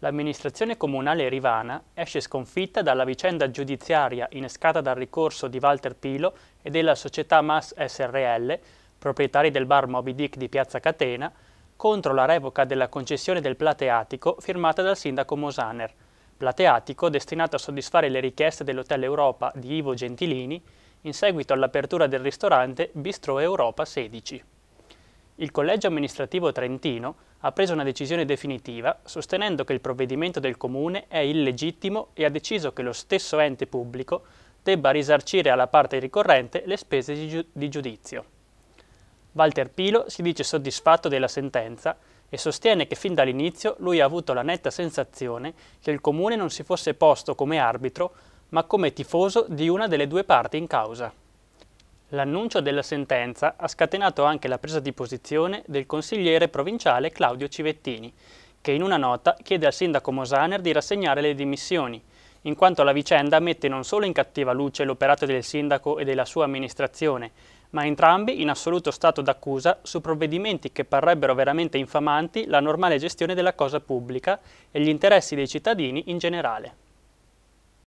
l'amministrazione comunale rivana esce sconfitta dalla vicenda giudiziaria innescata dal ricorso di Walter Pilo e della società Mas SRL, proprietari del bar Moby Dick di Piazza Catena, contro la revoca della concessione del Plateatico firmata dal sindaco Mosaner, Plateatico destinato a soddisfare le richieste dell'Hotel Europa di Ivo Gentilini in seguito all'apertura del ristorante Bistro Europa 16 il Collegio amministrativo trentino ha preso una decisione definitiva sostenendo che il provvedimento del Comune è illegittimo e ha deciso che lo stesso ente pubblico debba risarcire alla parte ricorrente le spese di, giudizio. Walter Pilo si dice soddisfatto della sentenza e sostiene che fin dall'inizio lui ha avuto la netta sensazione che il Comune non si fosse posto come arbitro ma come tifoso di una delle due parti in causa. L'annuncio della sentenza ha scatenato anche la presa di posizione del consigliere provinciale Claudio Civettini, che in una nota chiede al sindaco Mosaner di rassegnare le dimissioni, in quanto la vicenda mette non solo in cattiva luce l'operato del sindaco e della sua amministrazione, ma entrambi in assoluto stato d'accusa su provvedimenti che parrebbero veramente infamanti la normale gestione della cosa pubblica e gli interessi dei cittadini in generale.